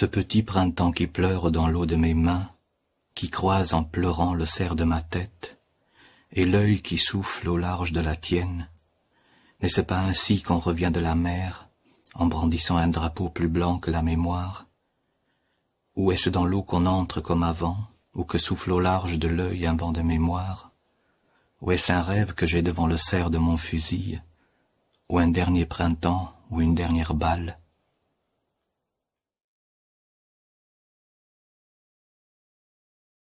ce petit printemps qui pleure dans l'eau de mes mains, qui croise en pleurant le cerf de ma tête, et l'œil qui souffle au large de la tienne, n'est-ce pas ainsi qu'on revient de la mer, en brandissant un drapeau plus blanc que la mémoire Ou est-ce dans l'eau qu'on entre comme avant, ou que souffle au large de l'œil un vent de mémoire Ou est-ce un rêve que j'ai devant le cerf de mon fusil, ou un dernier printemps, ou une dernière balle,